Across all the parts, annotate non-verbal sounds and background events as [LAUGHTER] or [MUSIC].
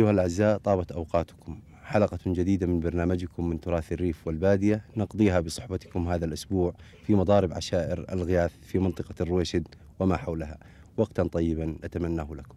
أيها الأعزاء طابت أوقاتكم حلقة جديدة من برنامجكم من تراث الريف والبادية نقضيها بصحبتكم هذا الأسبوع في مضارب عشائر الغياث في منطقة الرويشد وما حولها وقتا طيبا أتمناه لكم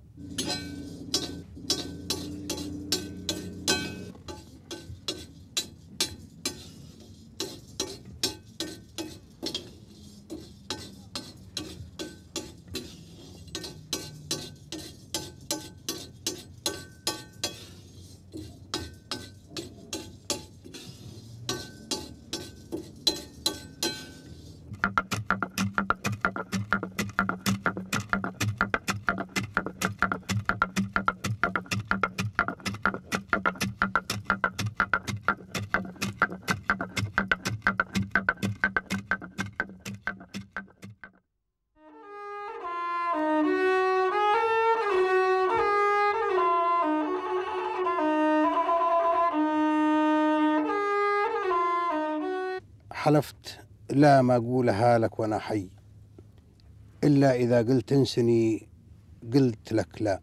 حلفت لا ما أقولها لك وأنا حي إلا إذا قلت انسني قلت لك لا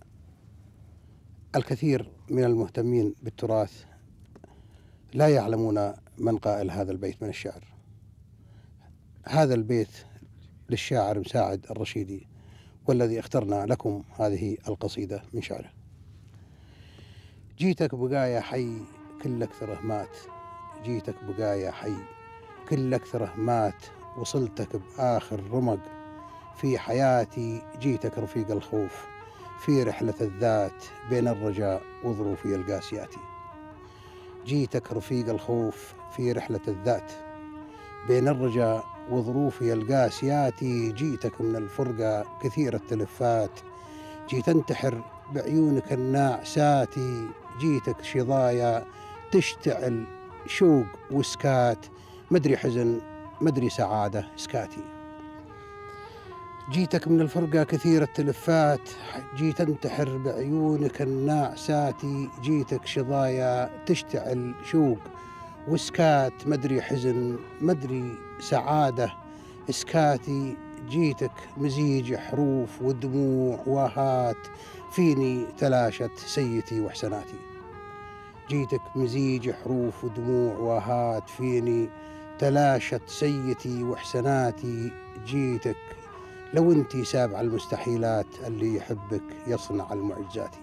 الكثير من المهتمين بالتراث لا يعلمون من قائل هذا البيت من الشعر هذا البيت للشاعر مساعد الرشيدي والذي اخترنا لكم هذه القصيدة من شعره جيتك بقايا حي كل أكثره مات جيتك بقايا حي أكثرة مات وصلتك بآخر رمق في حياتي جيتك رفيق الخوف في رحلة الذات بين الرجاء وظروفي القاسياتي جيتك رفيق الخوف في رحلة الذات بين الرجاء وظروفي القاسياتي جيتك من الفرقة كثير التلفات جيت انتحر بعيونك الناعساتي جيتك شظايا تشتعل شوق وسكات مدري حزن مدري سعادة إسكاتي جيتك من الفرقة كثير التلفات جيت أنتحر بعيونك الناعساتي جيتك شظايا تشتعل شوق وسكات مدري حزن مدري سعادة إسكاتي جيتك مزيج حروف ودموع واهات فيني تلاشت سيتي وحسناتي جيتك مزيج حروف ودموع واهات فيني تلاشت سيتي وحسناتي جيتك لو انتي سابع المستحيلات اللي يحبك يصنع المعجزات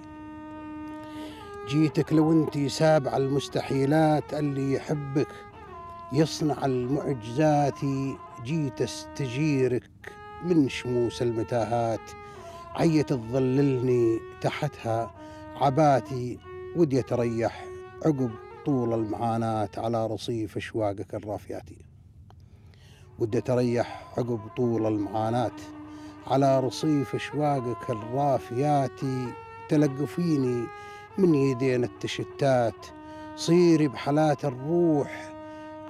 جيتك لو انتي سابع المستحيلات اللي يحبك يصنع المعجزات جيت استجيرك من شموس المتاهات عية تظللني تحتها عباتي ودي اتريح عقب طول المعاناة على رصيف أشواقك الرافياتي ودي تريح عقب طول المعاناة على رصيف أشواقك الرافياتي تلقفيني من يدين التشتات صيري بحالات الروح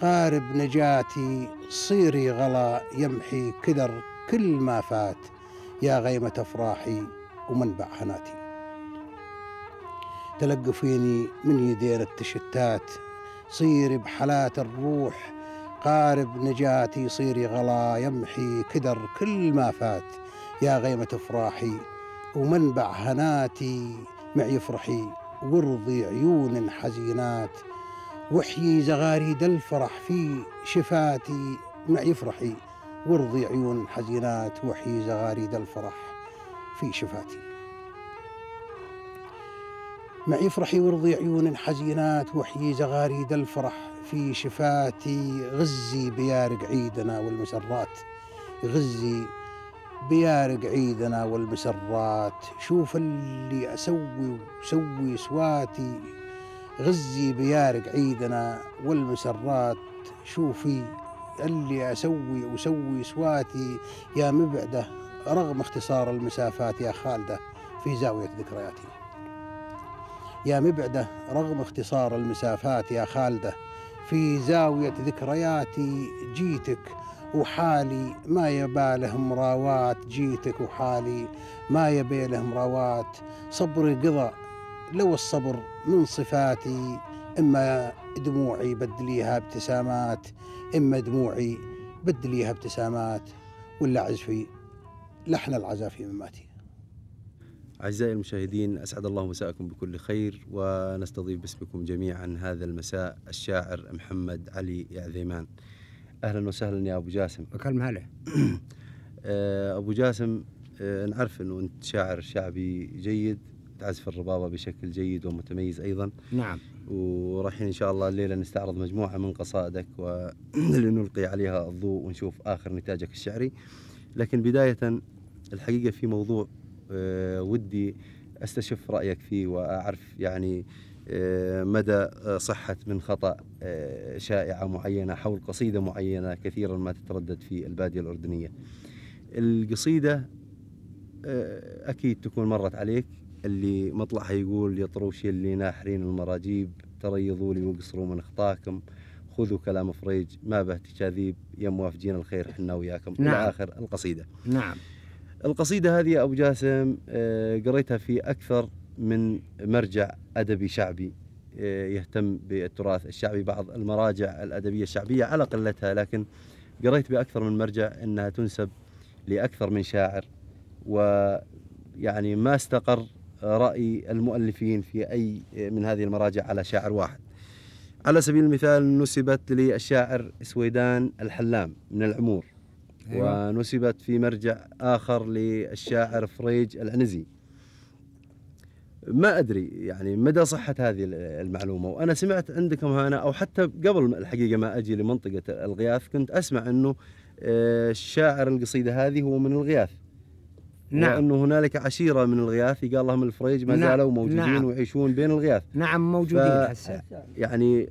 قارب نجاتي صيري غلا يمحي كدر كل ما فات يا غيمة أفراحي ومنبع هناتي تلقفيني من يدير التشتات صيري بحالات الروح قارب نجاتي صيري غلا يمحي كدر كل ما فات يا غيمة أفراحي ومنبع هناتي معي يفرحي وارضي عيون حزينات واحيي زغاريد الفرح في شفاتي معي يفرحي وارضي عيون حزينات واحيي زغاريد الفرح في شفاتي مع يفرح ويرضي عيون الحزينات واحيي زغاريد الفرح في شفاتي غزي بيارق عيدنا والمسرات غزي بيارق عيدنا والمسرات شوف اللي أسوي وسوي سواتي غزي بيارق عيدنا والمسرات شوفي اللي أسوي وسوي سواتي يا مبعده رغم اختصار المسافات يا خالده في زاويه ذكرياتي يا مبعدة رغم اختصار المسافات يا خالدة في زاوية ذكرياتي جيتك وحالي ما يباله مراوات جيتك وحالي ما يبيله مراوات صبري قضى لو الصبر من صفاتي إما دموعي بدليها ابتسامات إما دموعي بدليها ابتسامات ولا عزفي لحن العزافي مماتي أعزائي المشاهدين أسعد الله مساءكم بكل خير ونستضيف باسمكم جميعا هذا المساء الشاعر محمد علي عذيمان أهلا وسهلا يا أبو جاسم أكلم هلا [CLEARS THROAT] آه، أبو جاسم آه، نعرف أنه أنت شاعر شعبي جيد تعزف الربابة بشكل جيد ومتميز أيضا نعم ورايحين إن شاء الله الليلة نستعرض مجموعة من قصائدك ولنلقي [CLEARS THROAT] عليها الضوء ونشوف آخر نتاجك الشعري لكن بداية الحقيقة في موضوع آه، ودي استشف رايك فيه واعرف يعني آه، مدى آه، صحة من خطأ شائعة معينة حول قصيدة معينة كثيرا ما تتردد في البادية الأردنية القصيدة أكيد تكون مرت عليك اللي مطلعها يقول يا اللي ناحرين المراجيب تريضوا لي وقصروا من خطاكم خذوا كلام فريج ما به تكاذيب يا موافجين الخير حنا وياكم نعم. إلى آخر القصيدة نعم القصيدة هذه يا أبو جاسم آه، قريتها في أكثر من مرجع أدبي شعبي آه، يهتم بالتراث الشعبي بعض المراجع الأدبية الشعبية على قلتها لكن قريت بأكثر من مرجع أنها تنسب لأكثر من شاعر ويعني ما استقر رأي المؤلفين في أي من هذه المراجع على شاعر واحد على سبيل المثال نسبت للشاعر سويدان الحلام من العمور أيوة. ونسبت في مرجع آخر للشاعر فريج العنزي ما أدري يعني مدى صحة هذه المعلومة وأنا سمعت عندكم هنا أو حتى قبل الحقيقة ما أجي لمنطقة الغياث كنت أسمع أنه آه، الشاعر القصيدة هذه هو من الغياث نعم وأنه هنالك عشيرة من الغياث قال لهم الفريج ما نعم زالوا موجودين نعم ويعيشون بين الغياث نعم موجودين هسه يعني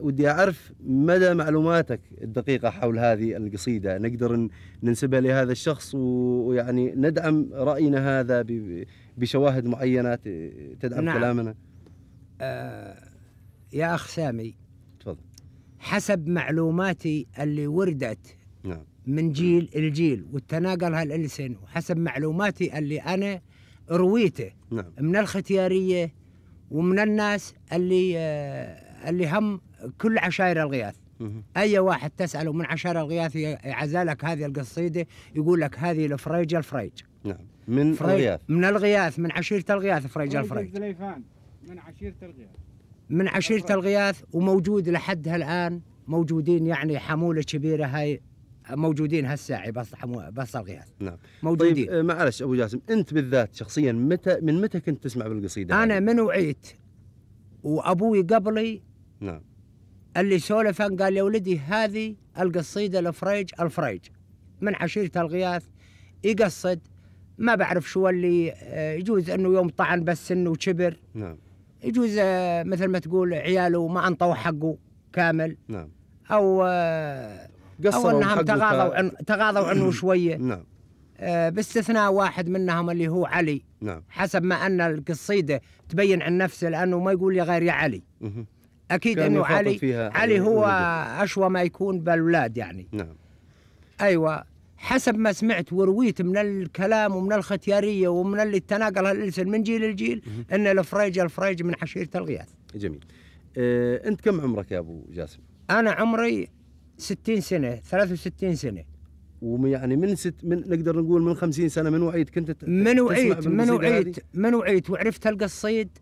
ودي أعرف مدى معلوماتك الدقيقة حول هذه القصيدة نقدر ننسبها لهذا الشخص ويعني ندعم رأينا هذا بشواهد معينة تدعم نعم كلامنا آه يا أخ سامي تفضل حسب معلوماتي اللي وردت نعم من جيل جيل وتناقل هالألسن وحسب معلوماتي اللي أنا رويته نعم. من الختيارية ومن الناس اللي آه، اللي هم كل عشائر الغياث اي واحد تساله من عشائر الغياث يعزلك هذه القصيده يقول لك هذه لفريج الفريج نعم من فريج الغياث من الغياث من عشيره الغياث فريج الفريج من عشيره الغياث من عشيره الغياث وموجود لحد الان موجودين يعني حموله كبيره هاي موجودين هالساعي بس الغياث نعم موجودين طيب آه، معلش ابو جاسم انت بالذات شخصيا متى من متى كنت تسمع بالقصيده؟ انا من وعيت وابوي قبلي نعم اللي سولف قال يا ولدي هذه القصيده لفريج الفريج من عشيره الغياث يقصد ما بعرف شو اللي آه، يجوز انه يوم طعن بس انه كبر نعم يجوز آه، مثل ما تقول عياله ما انطوا حقه كامل نعم او قصروا او انهم تغاضوا عن تغاضوا عنه [CLEARS THROAT] شويه نعم آه، باستثناء واحد منهم اللي هو علي نعم حسب ما ان القصيده تبين عن نفسه لانه ما يقول لي غير يا علي اكيد انه علي علي هو اشوى ما يكون بالولاد يعني نعم ايوه حسب ما سمعت ورويت من الكلام ومن الختياريه ومن اللي تناقلها الانسان من جيل لجيل ان الفريج الفريج من عشيره الغياث جميل أه انت كم عمرك يا ابو جاسم انا عمري 60 سنه 63 سنه ويعني من ست من نقدر نقول من 50 سنه من وعيت كنت من وعيت من وعيت من وعيت وعرفت القصيد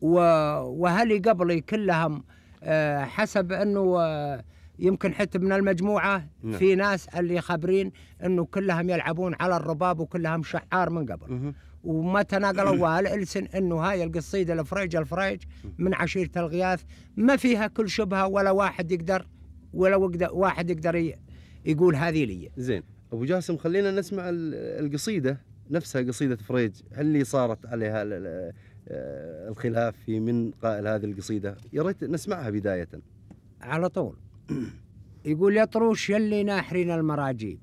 و... وهلي قبلي كلهم آه، حسب انه آه، يمكن حتى من المجموعه نعم. في ناس اللي خبرين انه كلهم يلعبون على الرباب وكلهم شعار من قبل وما تناقلوا الالسن انه هاي القصيده الفريج الفريج من عشيره الغياث ما فيها كل شبهه ولا واحد يقدر ولو واحد يقدر يقول هذه لي زين ابو جاسم خلينا نسمع القصيده نفسها قصيده فريج هل اللي صارت عليها آه، الخلاف في من قائل هذه القصيده يا ريت نسمعها بدايه على طول [CLEARS THROAT] يقول يا طروش يلي ناحرين المراجيب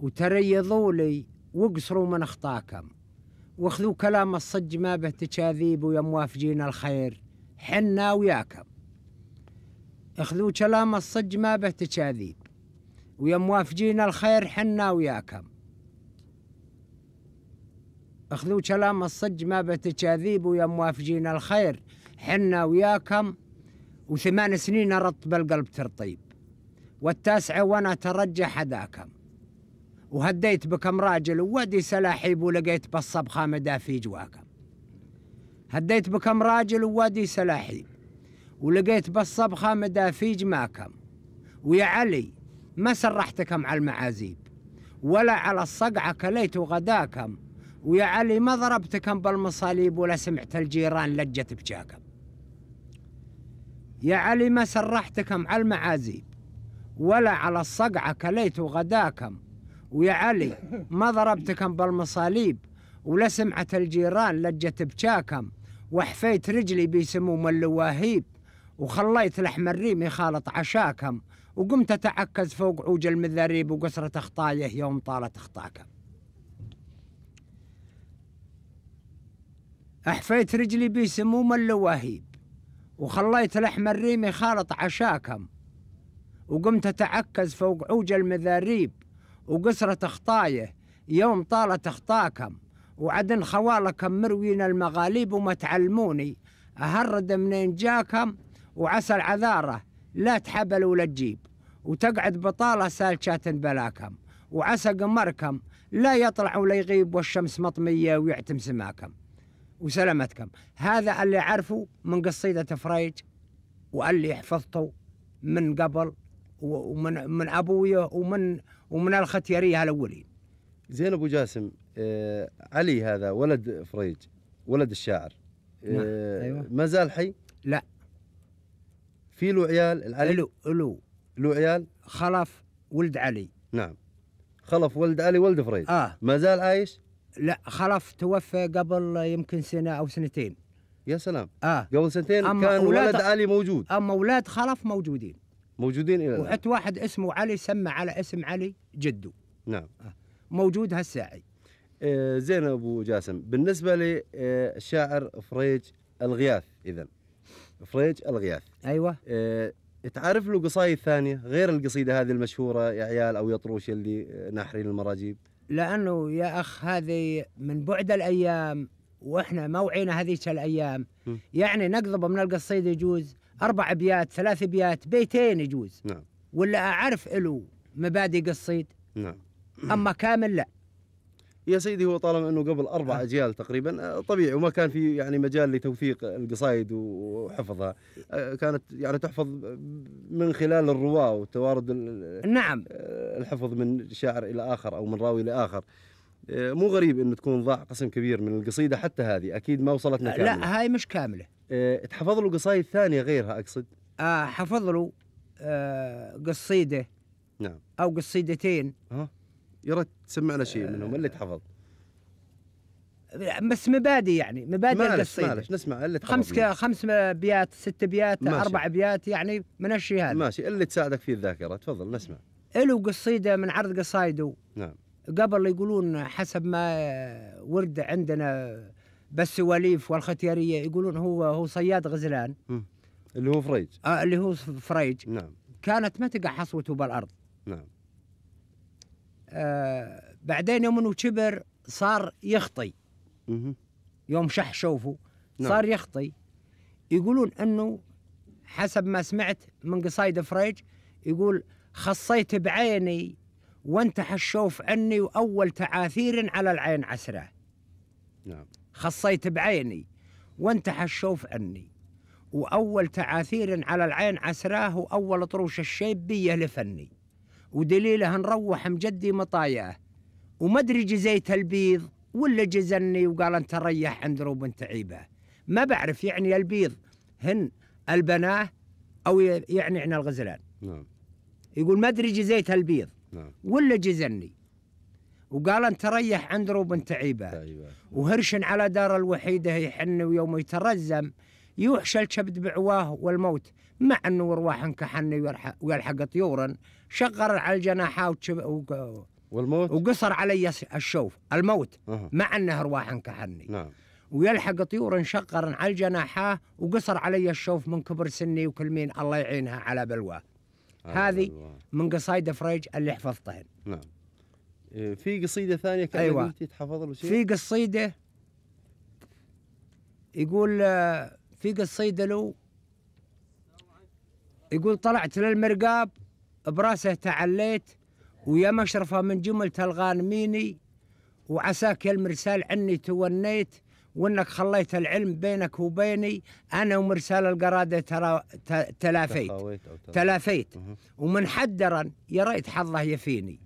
وتريضوا لي وقصروا من اخطاكم واخذوا كلام الصج ما به تكاذيب ويا موافجين الخير حنا وياكم اخذوا كلام الصج ما به تكاذيب ويا موافجين الخير حنا وياكم اخذوا كلام الصج ما به تكاذيب ويا موافجين الخير حنا وياكم وثمان سنين رطب القلب ترطيب والتاسعة وانا ترجى حداكم وهديت بكم راجل وودي سلاحيب ولقيت بالصبخة مدافي في جواكم هديت بكم راجل وودي سلاحيب ولقيت بالصبخة مدافيج ماكم ويا علي ما سرحتكم على المعازيب ولا على الصقعة كليت وغداكم ويا علي ما ضربتكم بالمصاليب ولا سمعت الجيران لجت بجاكم يا علي ما سرحتكم على المعازيب ولا على الصقعة كليت وغداكم ويا علي ما ضربتكم بالمصاليب ولا سمعت الجيران لجت بجاكم وحفيت رجلي بسموم اللواهيب وخليت الأحمر ريم يخالط عشاكم وقمت أتعكز فوق عوج المذاريب وقصرة أخطايه يوم طالت أخطاكم أحفيت رجلي بي سموم اللواهيب وخليت الأحمر ريم يخالط عشاكم وقمت أتعكز فوق عوج المذاريب وقصرة أخطايه يوم طالت أخطاكم وعدن خوالكم مروين المغاليب وما تعلموني أهرد منين جاكم وعسى العذارة لا تحبل ولا تجيب وتقعد بطالة سالشات بلاكم وعسى قمركم لا يطلع ولا يغيب والشمس مطمية ويعتم سماكم وسلامتكم هذا اللي عرفوا من قصيدة فريج واللي حفظته من قبل ومن من ابويا ومن ومن الختياريه الاولين. زين ابو جاسم آه علي هذا ولد فريج ولد الشاعر آه نعم. أيوة. ما زال حي؟ لا في له عيال العلي الو الو له عيال خلف ولد علي نعم خلف ولد علي ولد فريد اه ما زال عايش؟ لا خلف توفى قبل يمكن سنه او سنتين يا سلام اه قبل سنتين كان ولد علي موجود اما اولاد خلف موجودين موجودين الى وحتى واحد اسمه علي سمى على اسم علي جده نعم آه. موجود هالساعي آه زين ابو جاسم بالنسبه للشاعر آه، فريج الغياث اذا فريج الغياث ايوه اه تعرف له قصايد ثانيه غير القصيده هذه المشهوره يا عيال او يا طروش اللي ناحرين المراجيب لانه يا اخ هذه من بعد الايام واحنا موعينا هذيك الايام يعني نقضب من القصيده يجوز اربع ابيات ثلاث ابيات بيتين يجوز نعم ولا اعرف له مبادئ قصيد نعم اما كامل لا يا سيدي هو طالما انه قبل اربع نعم. اجيال تقريبا آه، طبيعي وما كان في يعني مجال لتوثيق القصايد وحفظها آه، كانت يعني تحفظ من خلال الرواه وتوارد نعم آه، الحفظ من شاعر الى اخر او من راوي لاخر مو غريب انه تكون ضاع قسم كبير من القصيده حتى هذه اكيد ما وصلتنا كامله لا هاي مش كامله تحفظ له قصايد ثانيه غيرها اقصد آه حفظ له قصيده نعم او قصيدتين أه؟ يا ريت تسمعنا شيء منهم اللي آه. تحفظ بس مبادئ يعني مبادئ القصيدة معلش نسمع اللي تحفظ خمس خمس ابيات ست ابيات اربع ابيات يعني من الشيء هذا ماشي اللي تساعدك في الذاكره تفضل نسمع الو قصيده من عرض قصايده نعم قبل يقولون حسب ما ورد عندنا بالسواليف والختياريه يقولون هو هو صياد غزلان اللي هو فريج آه اللي هو فريج نعم كانت ما تقع حصوته بالارض نعم بعدين يوم انه كبر صار يخطي يوم شح شوفه نعم. صار يخطي يقولون انه حسب ما سمعت من قصايد فريج يقول خصيت بعيني وانتهى الشوف عني واول تعاثير على العين عسره نعم خصيت بعيني وانتهى الشوف عني واول تعاثير على العين عسراه واول طروش الشيب بيه لفني ودليله نروح مجدي مطاياه وما ادري جزيت البيض ولا جزني وقال انت ريح عند روب تعيبه ما بعرف يعني البيض هن البناه او يعني عن الغزلان نعم يقول ما ادري جزيت البيض نعم ولا جزني وقال انت ريح عند روب تعيبه وهرش على دار الوحيده يحن ويوم يترزم يوحش الكبد بعواه والموت مع انه ورواح انكحني ويلحق, طيورا شغر على الجناح والموت وقصر علي الشوف الموت مع انه ارواح انكحني نعم ويلحق طيور شقر على الجناحة وقصر علي الشوف من كبر سني وكل مين الله يعينها على بلواه آه هذه الله. من قصايد فريج اللي حفظتهن نعم إيه، في قصيده ثانيه كانت أيوة. تحفظ له في قصيده يقول آه، في قصيده له يقول طلعت للمرقاب براسه تعليت ويا مشرفه من جملة الغانميني وعساك يا المرسال عني تونيت وانك خليت العلم بينك وبيني انا ومرسال القراده ترى تلافيت تلافيت ومن حدرا ريت حظه يفيني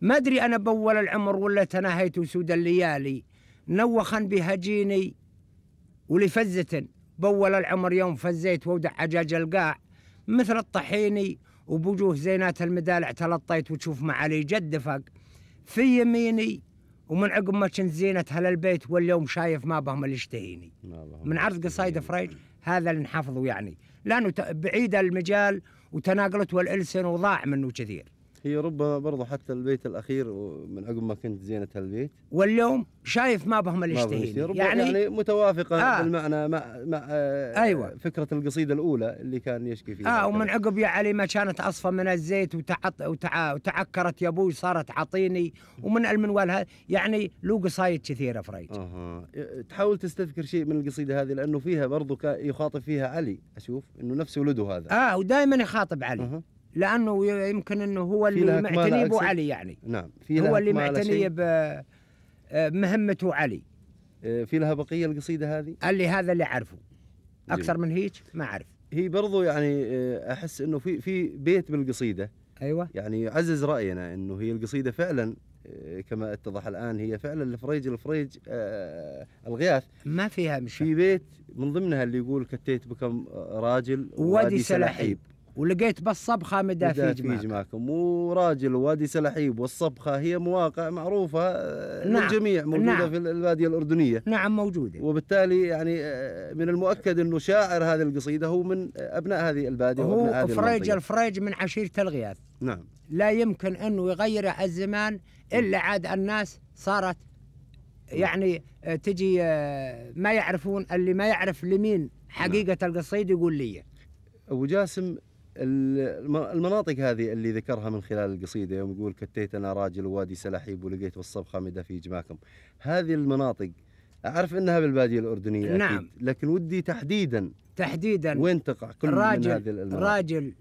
ما ادري انا باول العمر ولا تناهيت وسود الليالي نوخا بهجيني ولفزة باول العمر يوم فزيت وودع عجاج القاع مثل الطحيني وبوجوه زينات المدالع تلطيت وتشوف معالي جد فق في يميني ومن عقب ما كنت زينة هل البيت واليوم شايف ما بهم اللي يشتهيني من عرض قصايد فريج هذا اللي نحفظه يعني لأنه بعيد المجال وتناقلت والألسن وضاع منه كثير هي ربما برضه حتى البيت الاخير من عقب ما كنت زينه هالبيت واليوم شايف ما بهم اللي يشتهي يعني يعني متوافقه آه بالمعنى مع مع آه ايوه فكره القصيده الاولى اللي كان يشكي فيها اه ومن عقب يا علي ما كانت اصفى من الزيت وتعط وتع... وتعكرت يا ابوي صارت عطيني ومن المنوال هذا يعني له قصايد كثيره فريد اها تحاول تستذكر شيء من القصيده هذه لانه فيها برضه يخاطب فيها علي اشوف انه نفس ولده هذا اه ودائما يخاطب علي أه. لانه يمكن انه هو اللي معتني ابو علي يعني نعم في هو اللي معتني بمهمته علي آه، في لها بقيه القصيده هذه؟ اللي هذا اللي اعرفه اكثر من هيك ما اعرف هي برضو يعني آه، احس انه في في بيت بالقصيده ايوه يعني يعزز راينا انه هي القصيده فعلا آه، كما اتضح الان هي فعلا الفريج الفريج آه الغياث ما فيها مش في بيت من ضمنها اللي يقول كتيت بكم راجل وادي سلاحيب ولقيت بس صبخه مدافيج مدافيج معكم وراجل وادي سلحيب والصبخه هي مواقع معروفه آه، نعم للجميع موجوده نعم في الباديه الاردنيه نعم موجوده وبالتالي يعني آه، من المؤكد انه شاعر هذه القصيده هو من ابناء هذه الباديه هو وابناء هذه فريج الفريج من عشيره الغياث نعم لا يمكن انه يغير الزمان الا نعم. عاد الناس صارت نعم. يعني آه، تجي ما يعرفون اللي ما يعرف لمين نعم. حقيقه نعم. القصيده يقول لي ابو جاسم المناطق هذه اللي ذكرها من خلال القصيده يوم يقول كتيت انا راجل وادي سلاحيب ولقيت والصبخه مدى في جماكم هذه المناطق اعرف انها بالباديه الاردنيه نعم أكيد لكن ودي تحديدا تحديدا وين تقع كل راجل من هذه المناطق راجل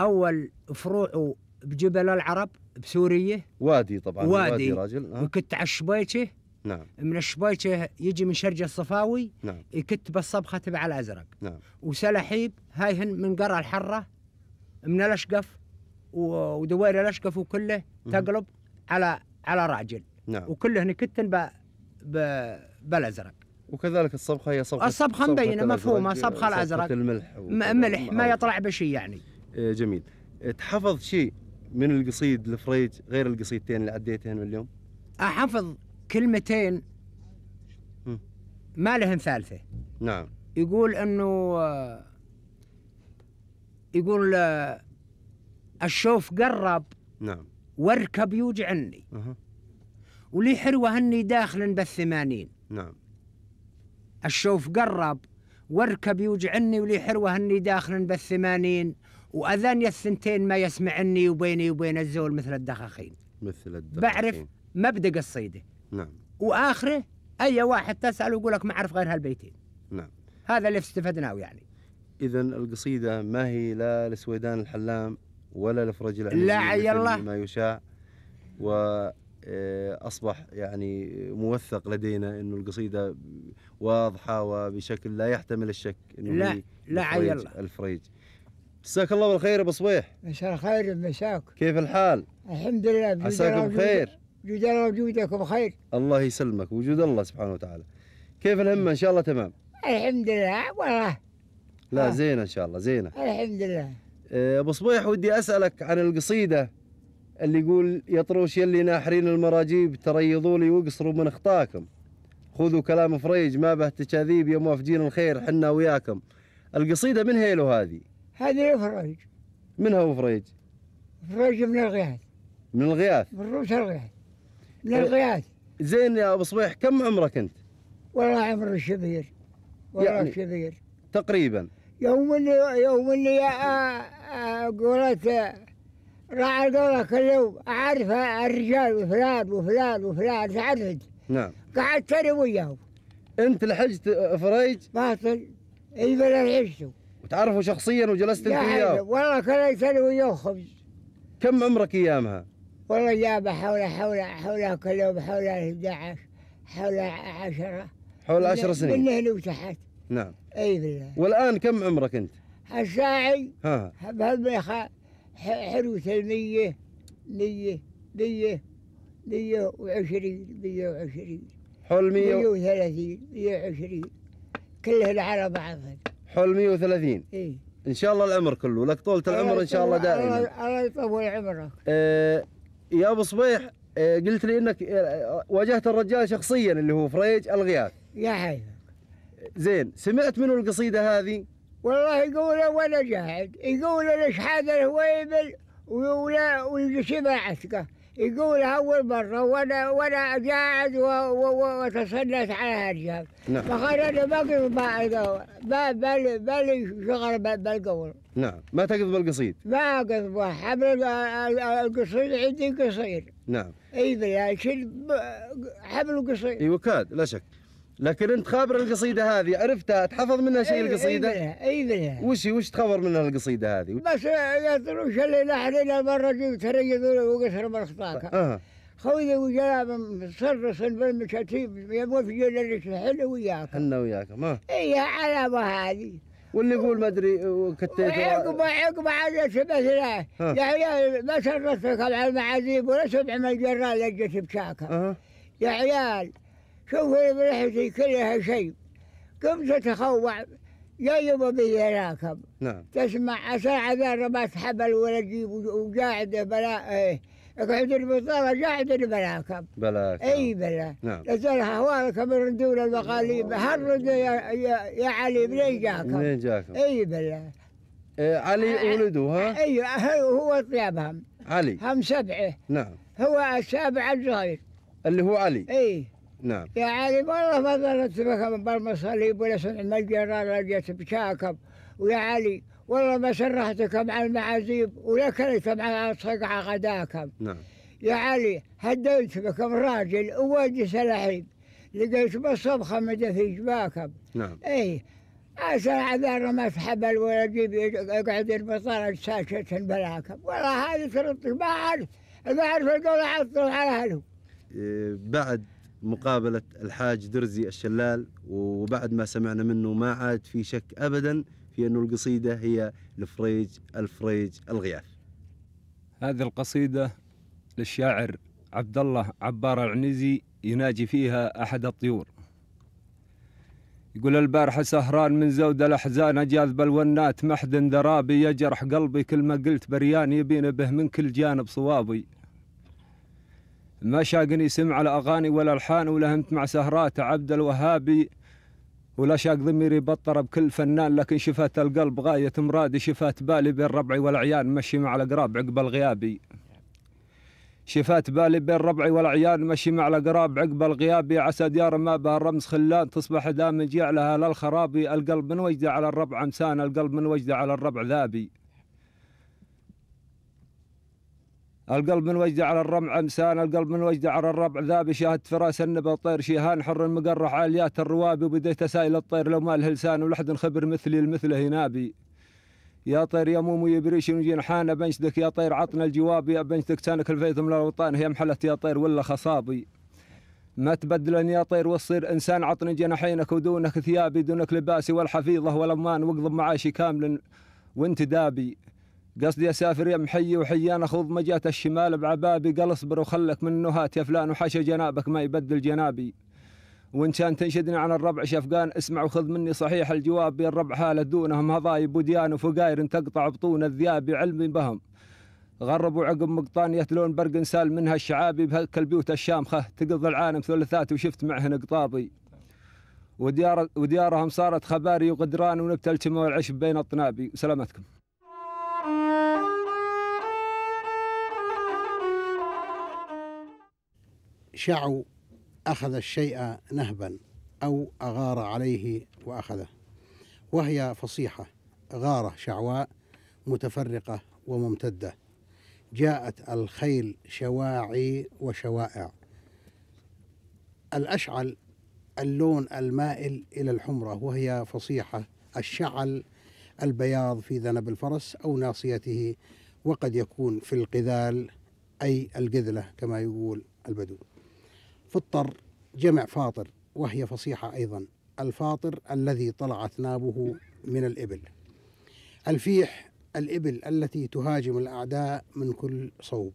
اول فروعه بجبل العرب بسوريه وادي طبعا وادي, وادي راجل أه؟ وكت على الشبيكه نعم من الشبيكه يجي من شرج الصفاوي نعم يكت بالصبخه تبع الازرق نعم وسلاحيب هايهن من قرى الحره من الاشقف ودوير الاشقف وكله تقلب على على راجل نعم وكله نكتن ب... ب... بالازرق وكذلك الصبخه هي صبخه الصبخه مبينه مفهومه صبخه الازرق الملح ملح ما نعم. يطلع بشيء يعني آه، جميل آه، تحفظ شيء من القصيد الفريج غير القصيدتين اللي عديتهن اليوم؟ احفظ كلمتين ما لهن ثالثه نعم يقول انه آه، يقول آه، الشوف قرب نعم واركب يوجعني ولي حلوة أني داخل بالثمانين نعم الشوف قرب واركب يوجعني ولي حلوة أني داخل بالثمانين وأذاني الثنتين ما يسمعني وبيني وبين الزول مثل الدخاخين مثل الدخاخين بعرف مبدأ الصيدة نعم وآخره أي واحد تسأله يقول لك ما أعرف غير هالبيتين نعم هذا اللي استفدناه يعني إذا القصيدة ما هي لا لسويدان الحلام ولا لفرج العميد لا الله ما يشاع و آه، اصبح يعني موثق لدينا انه القصيده واضحه وبشكل لا يحتمل الشك انه لا هي لا الفريج, الفريج مساك الله بالخير ابو صبيح مساء الخير مساك كيف الحال؟ الحمد لله عساكم بخير وجود الله وجودكم خير الله يسلمك وجود الله سبحانه وتعالى كيف الهمه ان شاء الله تمام الحمد لله والله لا آه. زينه ان شاء الله زينه الحمد لله آه، ابو صبيح ودي اسالك عن القصيده اللي يقول يا طروش يلي ناحرين المراجيب تريضوا لي وقصروا من اخطاكم خذوا كلام فريج ما به تكاذيب يا موافجين الخير حنا وياكم القصيده من هيلو هذه هذه فريج من هو فريج فريج من الغياث من الغياث من روس الغياث من آه، الغياث زين يا ابو صبيح كم عمرك انت والله عمري شبير والله يعني شبير تقريبا يوم يوم اللي آه، آه، قلت آه، راعي القولة كل يوم اعرف الرجال وفلان وفلان وفلان تعرفت نعم قعدت انا وياهم انت لحجت فريج؟ باطل اي بلا لحجته وتعرفه شخصيا وجلست انت وياه؟ والله كليت انا وياه خبز كم عمرك ايامها؟ والله جاب حول حول حول كل يوم حول 11 حول 10 حول 10 سنين من هنا وتحت نعم اي بالله والان كم عمرك انت؟ الساعي ها بهالبيخة حلو مية مية مية مية وعشرين مية وعشرين حول مية مية وثلاثين مية وعشرين كلها على بعضها حول مية وثلاثين اي ان شاء الله العمر كله لك طولة العمر ان شاء الله دائما الله يطول عمرك آه، يا ابو صبيح آه، قلت لي انك آه، واجهت الرجال شخصيا اللي هو فريج الغياث يا حيث زين سمعت منو القصيدة هذه؟ والله يقول ولا جهد يقول هذا الهويبل ولا ويجسمها عتقة يقول أول مرة وأنا وأنا قاعد وتسلت على الرجال نعم فقال أنا ما قلت ما بل بل شغل بالقول نعم ما تقف بالقصيد ما أقف حبل القصيد عندي قصير نعم أي يعني حبل قصير اي أيوة، وكاد لا شك لكن انت خابر القصيده هذه عرفتها تحفظ منها شيء إيه، إيه القصيده اي اي وش وش تخبر منها القصيده هذه بس يا يطروش اللي لحننا مره جبت رجل وقصر آه. من خطاك آه. خوذي وجلاب مصرص بالمكاتيب يبغى في حنا وياك حنا وياك ما اي ما هذه واللي يقول ما ادري وكتيت عقب عقب عاد مثلا آه. يا ما شرفتك على المعازيب ولا سبع من الجرال لقيت بشاكه آه. يا عيال شوف بريحتي كلها شيء قمت اتخوع يا يبا بي راكب نعم تسمع ساعة ذا ربات حبل ولا تجيب وقاعد بلا ايه اقعد البطالة قاعد بلا بلاكب اي بلا نعم اسال احوالك من رندول المقاليب هرد آه. يا, يا, يا علي منين جاكم منين جاكم اي بلا إيه علي أه، أه، ولده ها؟ اي أيوة، هو طيابهم علي هم سبعه نعم هو السابع الصغير اللي هو علي اي نعم يعني والله ما ظننت بك بالمصاليب ولا سمع الجرار لقيت بشاكب ويا علي والله ما سرحتك مع المعازيب ولا كنت مع صقع غداكم نعم يا علي هديت بكم راجل ووادي سلاحين لقيت بالصبخة مدى في جباكم نعم اي عشان عذار ما تحبل ولا جيب يقعد البطالة ساشة بلاكم والله هذه ترطي ما عرف ما عرف القول عطل على اهله إيه، بعد مقابلة الحاج درزي الشلال وبعد ما سمعنا منه ما عاد في شك أبدا في أن القصيدة هي الفريج الفريج الغياث هذه القصيدة للشاعر عبد الله عبار العنزي يناجي فيها أحد الطيور يقول البارحة سهران من زود الأحزان أجاذب الونات محد درابي يجرح قلبي كل ما قلت بريان يبين به من كل جانب صوابي ما شاقني سمع الاغاني اغاني ولا الحان ولا همت مع سهرات عبد الوهابي ولا شاق ضميري بطر بكل فنان لكن شفات القلب غاية مرادي شفات بالي بين ربعي والعيان مشي مع الأقراب عقب الغيابي شفات بالي بين ربعي والعيان مشي مع الأقراب عقب الغيابي عسى ديار ما بها الرمز خلان تصبح دامج لها للخرابي القلب من وجده على الربع عمسان القلب من وجده على الربع ذابي القلب من وجد على الرمع انسان القلب من وجد على الربع ذاب شاهد فراس النبى الطير شيهان حر المقرح عاليات الروابي وبديت اسائل الطير لو مال هلسان لسان ولحد خبر مثلي المثله ينابي يا طير يا مومو يبريش حانه بنشدك يا طير عطنا الجواب يا بنشدك سانك الفيث من الاوطان هي محلت يا طير ولا خصابي ما تبدلن يا طير وتصير انسان عطني جناحينك ودونك ثيابي دونك لباسي والحفيظه والامان واقضب معاشي كامل وانت دابي قصدي اسافر يا محيي وحيان اخوض مجات الشمال بعبابي قال اصبر وخلك من النهات يا فلان وحاشا جنابك ما يبدل جنابي وان كان تنشدني عن الربع شفقان اسمع وخذ مني صحيح الجواب بين الربع حاله دونهم هضايب وديان وفقاير تقطع بطون الذياب علمي بهم غربوا عقب مقطان يتلون برق سال منها الشعابي البيوت الشامخه تقض العالم ثلثات وشفت معهن قطاطي وديار وديارهم صارت خباري وقدران ونبتلتم العشب بين الطنابي سلامتكم شعو أخذ الشيء نهبا أو أغار عليه وأخذه وهي فصيحة غارة شعواء متفرقة وممتدة جاءت الخيل شواعي وشوائع الأشعل اللون المائل إلى الحمرة وهي فصيحة الشعل البياض في ذنب الفرس أو ناصيته وقد يكون في القذال أي القذلة كما يقول البدو فطر جمع فاطر وهي فصيحة أيضا الفاطر الذي طلعت نابه من الإبل الفيح الإبل التي تهاجم الأعداء من كل صوب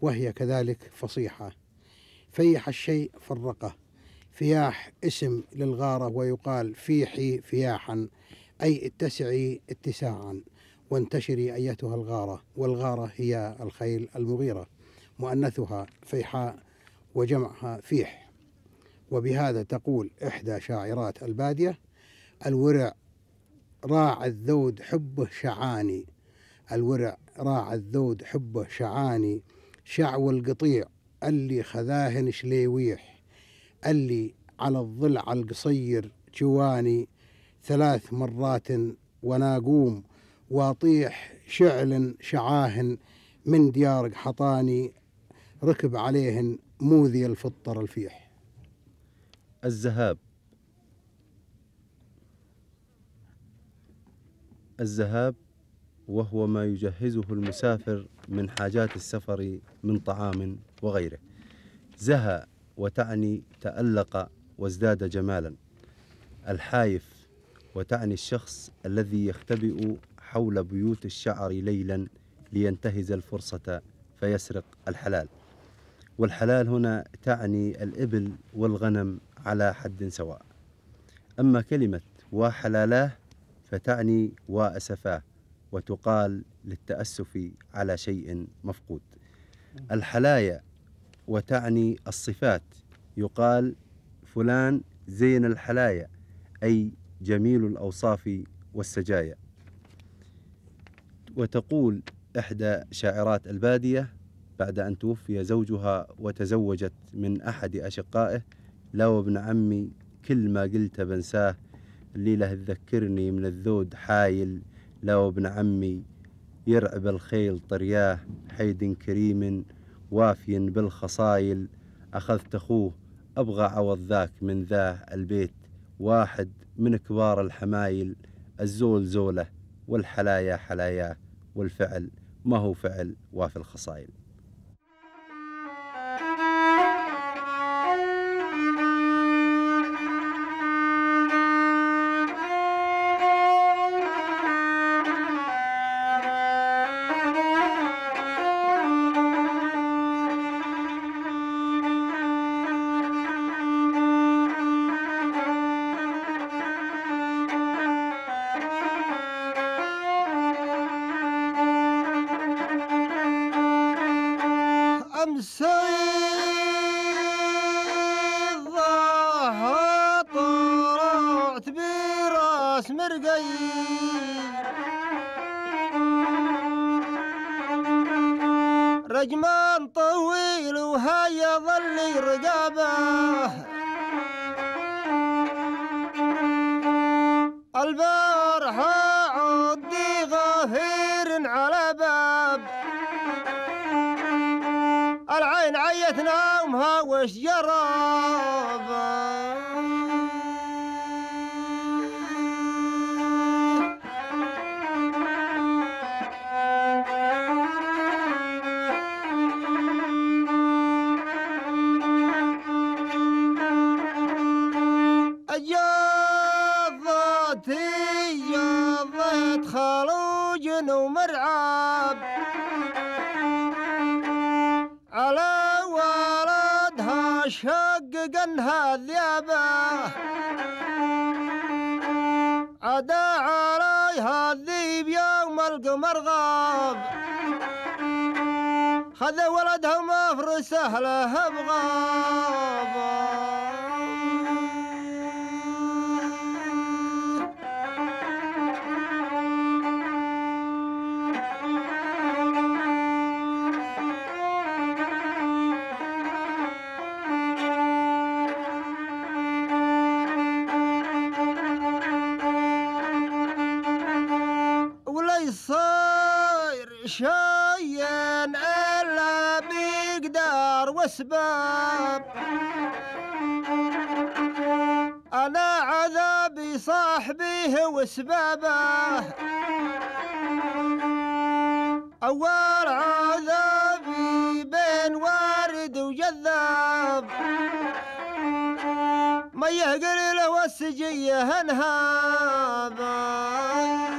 وهي كذلك فصيحة فيح الشيء فرقه فياح اسم للغارة ويقال فيحي فياحا أي اتسعي اتساعا وانتشري أيتها الغارة والغارة هي الخيل المغيرة مؤنثها فيحاء وجمعها فيح وبهذا تقول إحدى شاعرات البادية الورع راع الذود حبه شعاني الورع راع الذود حبه شعاني شعو القطيع اللي خذاهن شليويح اللي على الضلع القصير جواني ثلاث مرات وناقوم واطيح شعل شعاهن من ديار حطاني ركب عليهن موذي الفطر الفيح الذهاب الذهاب وهو ما يجهزه المسافر من حاجات السفر من طعام وغيره زهى وتعني تألق وازداد جمالا الحايف وتعني الشخص الذي يختبئ حول بيوت الشعر ليلا لينتهز الفرصة فيسرق الحلال والحلال هنا تعني الإبل والغنم على حد سواء أما كلمة وحلاله فتعني وأسفاه وتقال للتأسف على شيء مفقود الحلايا وتعني الصفات يقال فلان زين الحلايا أي جميل الأوصاف والسجايا وتقول إحدى شاعرات البادية بعد أن توفي زوجها وتزوجت من أحد أشقائه لا وابن عمي كل ما قلت بنساه الليلة تذكرني من الذود حايل لا وابن عمي يرعب الخيل طرياه حيد كريم وافي بالخصايل أخذت أخوه أبغى عوض ذاك من ذاه البيت واحد من كبار الحمايل الزول زوله والحلايا حلاياه والفعل ما هو فعل وافي الخصائل गई रजमा قنها الذيابة عدا عليها الذيب يوم القمر غاب خذ ولدها ما فرسه له بغاب أسرار وأسباب أنا عذابي صاحبيه وسبابه أول عذابي بين وارد وجذاب ما يقري له السجية انهابه